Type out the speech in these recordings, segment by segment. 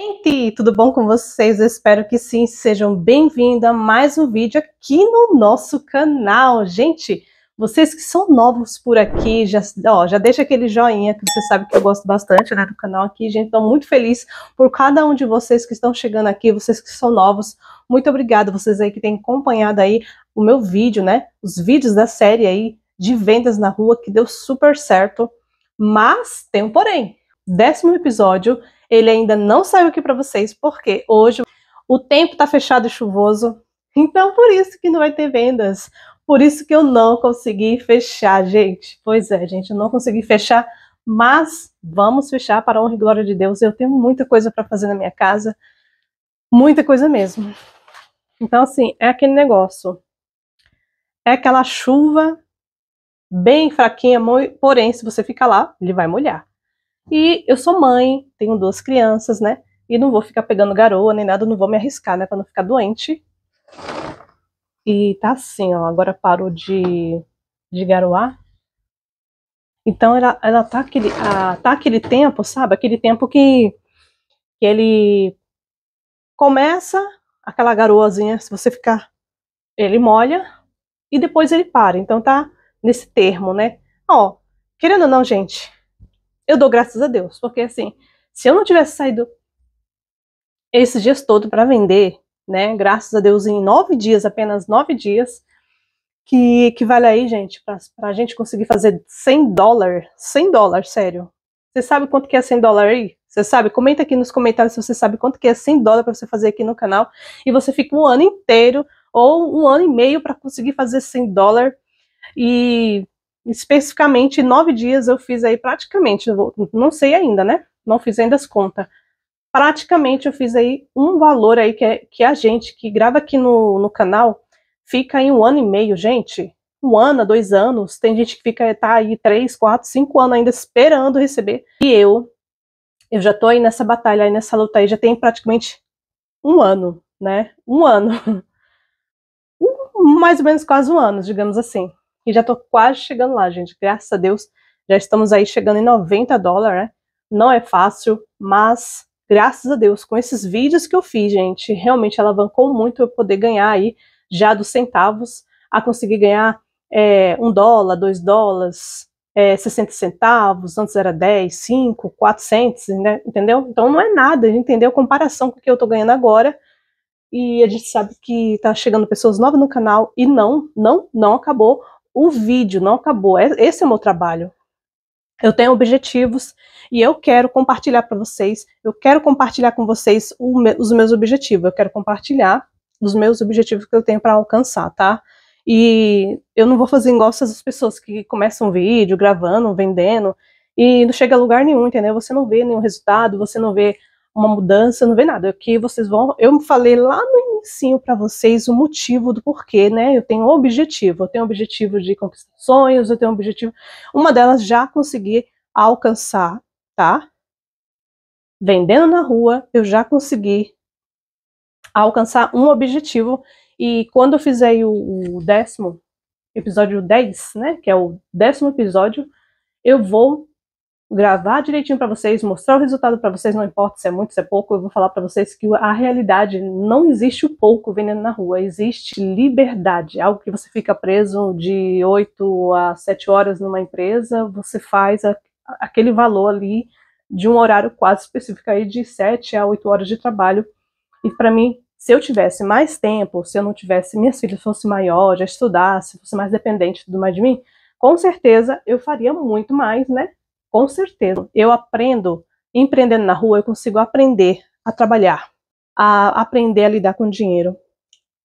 Gente, tudo bom com vocês? Eu espero que sim, sejam bem-vindos a mais um vídeo aqui no nosso canal. Gente, vocês que são novos por aqui, já, ó, já deixa aquele joinha que você sabe que eu gosto bastante né, do canal aqui, gente. Estou muito feliz por cada um de vocês que estão chegando aqui, vocês que são novos. Muito obrigada, vocês aí que têm acompanhado aí o meu vídeo, né? Os vídeos da série aí de vendas na rua, que deu super certo. Mas tem um porém. Décimo episódio ele ainda não saiu aqui para vocês, porque hoje o tempo está fechado e chuvoso. Então, por isso que não vai ter vendas. Por isso que eu não consegui fechar, gente. Pois é, gente, eu não consegui fechar, mas vamos fechar para a honra e glória de Deus. Eu tenho muita coisa para fazer na minha casa, muita coisa mesmo. Então, assim, é aquele negócio. É aquela chuva bem fraquinha, porém, se você ficar lá, ele vai molhar. E eu sou mãe, tenho duas crianças, né? E não vou ficar pegando garoa nem nada, não vou me arriscar, né? Pra não ficar doente. E tá assim, ó. Agora parou de, de garoar. Então ela, ela tá, aquele, a, tá aquele tempo, sabe? Aquele tempo que, que ele começa aquela garoazinha, se você ficar, ele molha e depois ele para. Então tá nesse termo, né? Ó, querendo ou não, gente, eu dou graças a Deus, porque assim, se eu não tivesse saído esses dias todo para vender, né? Graças a Deus, em nove dias, apenas nove dias, que equivale aí, gente, para a gente conseguir fazer 100 dólares, 100 dólares, sério. Você sabe quanto que é 100 dólares aí? Você sabe? Comenta aqui nos comentários se você sabe quanto que é 100 dólares para você fazer aqui no canal e você fica um ano inteiro ou um ano e meio para conseguir fazer 100 dólares e especificamente nove dias eu fiz aí praticamente, não sei ainda, né? Não fiz ainda as contas. Praticamente eu fiz aí um valor aí que, é, que a gente que grava aqui no, no canal fica em um ano e meio, gente. Um ano, dois anos. Tem gente que fica tá aí três, quatro, cinco anos ainda esperando receber. E eu, eu já tô aí nessa batalha, aí nessa luta aí, já tem praticamente um ano, né? Um ano. mais ou menos quase um ano, digamos assim. E já tô quase chegando lá, gente. Graças a Deus, já estamos aí chegando em 90 dólares, né? Não é fácil, mas graças a Deus, com esses vídeos que eu fiz, gente, realmente alavancou muito eu poder ganhar aí já dos centavos a conseguir ganhar é, um dólar, dois dólares, é, 60 centavos, antes era 10, 5, 400, né? entendeu? Então não é nada, entendeu? Comparação com o que eu tô ganhando agora. E a gente sabe que tá chegando pessoas novas no canal e não, não, não acabou o vídeo não acabou. É, esse é o meu trabalho. Eu tenho objetivos e eu quero compartilhar para vocês. Eu quero compartilhar com vocês me, os meus objetivos. Eu quero compartilhar os meus objetivos que eu tenho para alcançar, tá? E eu não vou fazer igual essas pessoas que começam um vídeo, gravando, vendendo e não chega a lugar nenhum, entendeu? Você não vê nenhum resultado, você não vê uma mudança, não vê nada. Aqui vocês vão. Eu falei lá no ensino para vocês o motivo do porquê, né? Eu tenho um objetivo, eu tenho um objetivo de conquistar sonhos, eu tenho um objetivo. Uma delas já consegui alcançar, tá? Vendendo na rua, eu já consegui alcançar um objetivo. E quando eu fizer o, o décimo episódio 10, né? Que é o décimo episódio, eu vou gravar direitinho para vocês, mostrar o resultado para vocês, não importa se é muito, se é pouco, eu vou falar para vocês que a realidade não existe o pouco vendendo na rua, existe liberdade, é algo que você fica preso de 8 a 7 horas numa empresa, você faz a, aquele valor ali de um horário quase específico aí de 7 a 8 horas de trabalho. E para mim, se eu tivesse mais tempo, se eu não tivesse, minhas filhas fosse maior, já estudasse, fosse mais dependente tudo mais de mim, com certeza eu faria muito mais, né? Com certeza. Eu aprendo, empreendendo na rua, eu consigo aprender a trabalhar, a aprender a lidar com dinheiro,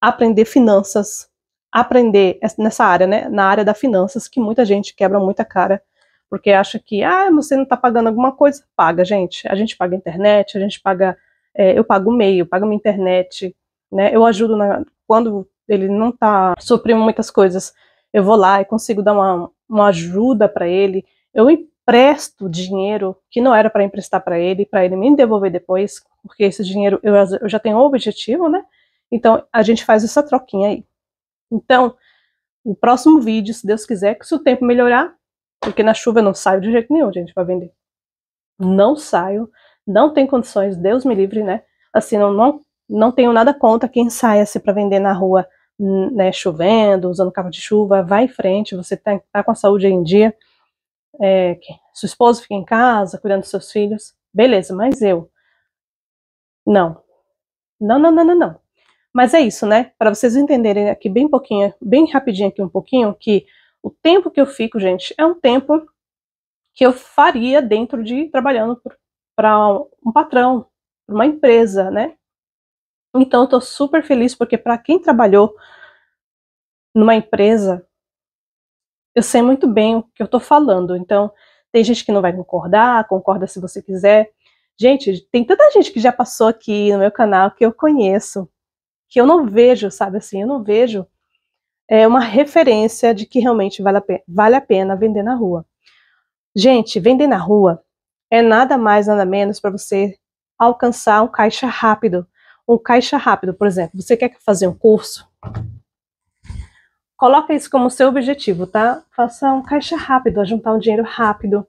aprender finanças, aprender nessa área, né? Na área da finanças, que muita gente quebra muita cara, porque acha que, ah, você não está pagando alguma coisa. Paga, gente. A gente paga internet, a gente paga. É, eu pago o meio, pago minha internet, né? Eu ajudo na, quando ele não está suprindo muitas coisas. Eu vou lá e consigo dar uma, uma ajuda para ele. Eu empresto dinheiro que não era para emprestar para ele, para ele me devolver depois, porque esse dinheiro eu, eu já tenho o um objetivo, né? Então a gente faz essa troquinha aí. Então, o próximo vídeo, se Deus quiser, que se o tempo melhorar, porque na chuva eu não saio de jeito nenhum, gente, para vender. Não saio, não tem condições, Deus me livre, né? Assim, não, não, não tenho nada contra quem sai assim para vender na rua, hum, né, chovendo, usando capa de chuva, vai em frente, você tá, tá com a saúde em dia é, que esposo fica em casa cuidando dos seus filhos, beleza, mas eu. Não. Não, não, não, não, não. Mas é isso, né? Para vocês entenderem aqui bem pouquinho, bem rapidinho aqui um pouquinho, que o tempo que eu fico, gente, é um tempo que eu faria dentro de trabalhando para um patrão, para uma empresa, né? Então eu tô super feliz porque para quem trabalhou numa empresa eu sei muito bem o que eu estou falando. Então, tem gente que não vai concordar, concorda se você quiser. Gente, tem tanta gente que já passou aqui no meu canal que eu conheço, que eu não vejo, sabe assim, eu não vejo é, uma referência de que realmente vale a, pena, vale a pena vender na rua. Gente, vender na rua é nada mais, nada menos para você alcançar um caixa rápido. Um caixa rápido, por exemplo, você quer fazer um curso, Coloca isso como seu objetivo, tá? Faça um caixa rápido, juntar um dinheiro rápido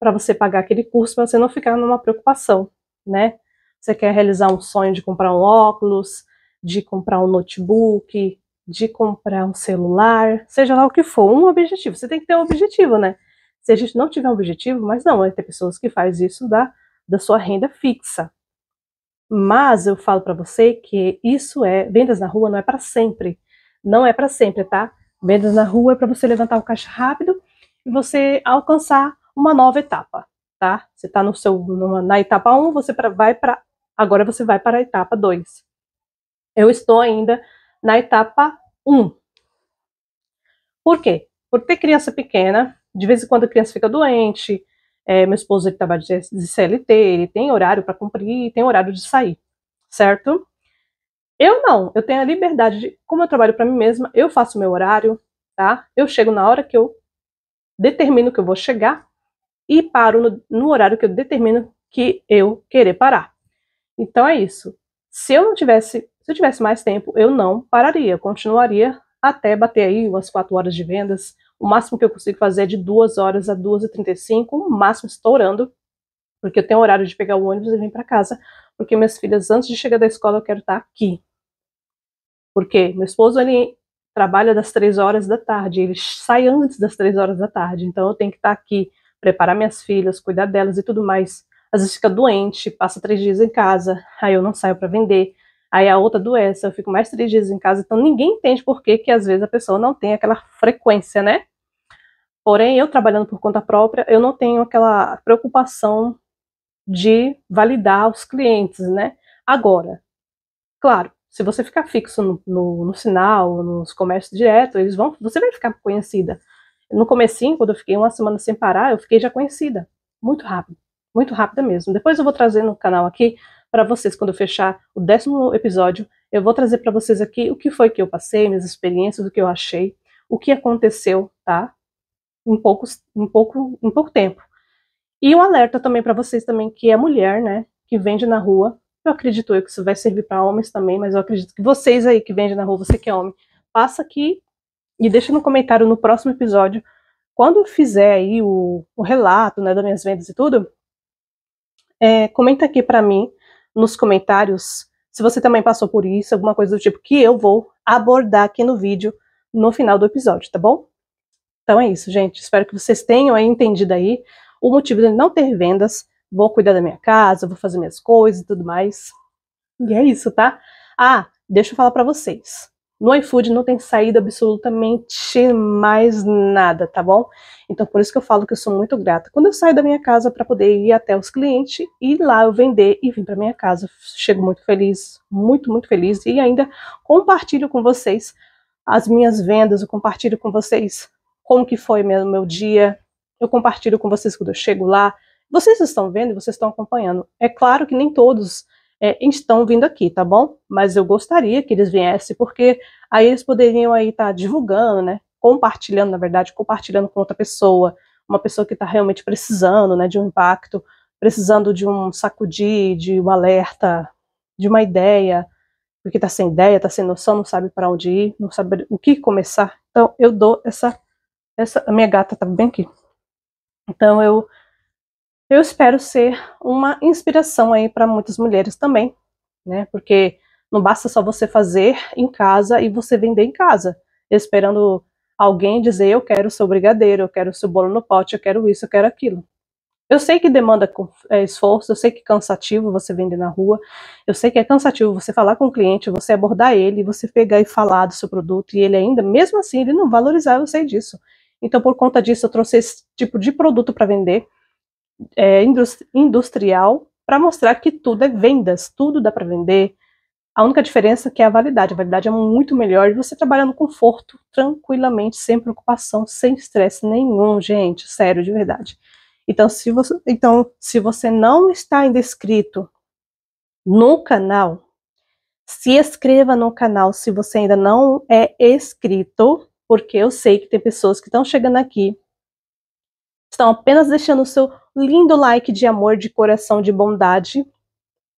para você pagar aquele curso, para você não ficar numa preocupação, né? Você quer realizar um sonho de comprar um óculos, de comprar um notebook, de comprar um celular, seja lá o que for, um objetivo. Você tem que ter um objetivo, né? Se a gente não tiver um objetivo, mas não, vai ter pessoas que faz isso da, da sua renda fixa. Mas eu falo para você que isso é vendas na rua não é para sempre. Não é para sempre, tá? Vendas na rua é para você levantar o caixa rápido e você alcançar uma nova etapa, tá? Você está no seu numa, na etapa 1, você pra, vai para agora você vai para a etapa 2. Eu estou ainda na etapa 1. Por quê? Por ter criança pequena, de vez em quando a criança fica doente, é, meu esposo ele trabalha de CLT, ele tem horário para cumprir, tem horário de sair, certo? Eu não, eu tenho a liberdade de, como eu trabalho para mim mesma, eu faço meu horário, tá? Eu chego na hora que eu determino que eu vou chegar e paro no, no horário que eu determino que eu querer parar. Então é isso. Se eu não tivesse, se eu tivesse mais tempo, eu não pararia, eu continuaria até bater aí umas 4 horas de vendas. O máximo que eu consigo fazer é de 2 horas a 2h35, o máximo estourando, porque eu tenho horário de pegar o ônibus e vir para casa, porque minhas filhas, antes de chegar da escola, eu quero estar tá aqui. Porque meu esposo ele trabalha das três horas da tarde, ele sai antes das três horas da tarde, então eu tenho que estar aqui, preparar minhas filhas, cuidar delas e tudo mais. Às vezes fica doente, passa três dias em casa, aí eu não saio para vender, aí a outra doença, eu fico mais três dias em casa, então ninguém entende por que, que às vezes a pessoa não tem aquela frequência, né? Porém, eu trabalhando por conta própria, eu não tenho aquela preocupação de validar os clientes, né? Agora, claro, se você ficar fixo no, no, no sinal, nos comércios direto, eles vão, você vai ficar conhecida. No comecinho, quando eu fiquei uma semana sem parar, eu fiquei já conhecida, muito rápido, muito rápida mesmo. Depois eu vou trazer no canal aqui para vocês quando eu fechar o décimo episódio, eu vou trazer para vocês aqui o que foi que eu passei, minhas experiências, o que eu achei, o que aconteceu, tá? Em poucos, em pouco, em pouco tempo. E um alerta também para vocês também que é mulher, né, que vende na rua, eu acredito eu que isso vai servir para homens também, mas eu acredito que vocês aí que vendem na rua, você que é homem, passa aqui e deixa no comentário no próximo episódio, quando fizer aí o, o relato né, das minhas vendas e tudo, é, comenta aqui para mim nos comentários se você também passou por isso, alguma coisa do tipo que eu vou abordar aqui no vídeo no final do episódio, tá bom? Então é isso, gente. Espero que vocês tenham aí entendido aí o motivo de não ter vendas, vou cuidar da minha casa, vou fazer minhas coisas e tudo mais. E é isso, tá? Ah, deixa eu falar para vocês. No iFood não tem saído absolutamente mais nada, tá bom? Então por isso que eu falo que eu sou muito grata. Quando eu saio da minha casa para poder ir até os clientes e lá eu vender e vir para minha casa, chego muito feliz, muito muito feliz e ainda compartilho com vocês as minhas vendas, eu compartilho com vocês como que foi meu, meu dia, eu compartilho com vocês quando eu chego lá, vocês estão vendo, vocês estão acompanhando. É claro que nem todos é, estão vindo aqui, tá bom? Mas eu gostaria que eles viessem, porque aí eles poderiam aí estar tá divulgando, né? Compartilhando, na verdade, compartilhando com outra pessoa, uma pessoa que está realmente precisando, né, de um impacto, precisando de um sacudir, de um alerta, de uma ideia, porque está sem ideia, está sem noção, não sabe para onde ir, não sabe o que começar. Então eu dou essa, essa, a minha gata tá bem aqui. Então eu eu espero ser uma inspiração aí para muitas mulheres também, né? Porque não basta só você fazer em casa e você vender em casa, esperando alguém dizer eu quero o seu brigadeiro, eu quero o seu bolo no pote, eu quero isso, eu quero aquilo. Eu sei que demanda é, esforço, eu sei que é cansativo você vender na rua, eu sei que é cansativo você falar com o cliente, você abordar ele, você pegar e falar do seu produto e ele ainda, mesmo assim, ele não valorizar, eu sei disso. Então, por conta disso, eu trouxe esse tipo de produto para vender, é, industrial para mostrar que tudo é vendas, tudo dá para vender. A única diferença é que é a validade. A validade é muito melhor e você trabalha no conforto, tranquilamente, sem preocupação, sem estresse nenhum, gente, sério, de verdade. Então, se você, então, se você não está ainda inscrito no canal, se inscreva no canal se você ainda não é inscrito, porque eu sei que tem pessoas que estão chegando aqui estão apenas deixando o seu lindo like de amor, de coração, de bondade,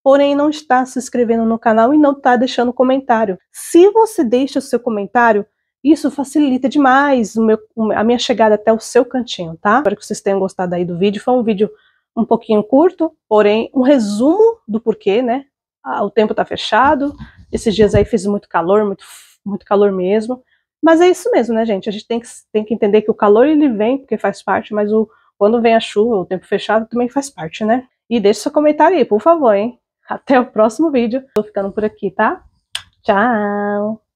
porém não está se inscrevendo no canal e não está deixando comentário. Se você deixa o seu comentário, isso facilita demais meu, a minha chegada até o seu cantinho, tá? Espero que vocês tenham gostado aí do vídeo. Foi um vídeo um pouquinho curto, porém um resumo do porquê, né? Ah, o tempo tá fechado, esses dias aí fez muito calor, muito, muito calor mesmo. Mas é isso mesmo, né, gente? A gente tem que, tem que entender que o calor ele vem porque faz parte, mas o, quando vem a chuva, o tempo fechado também faz parte, né? E deixe seu comentário aí, por favor, hein? Até o próximo vídeo. Tô ficando por aqui, tá? Tchau!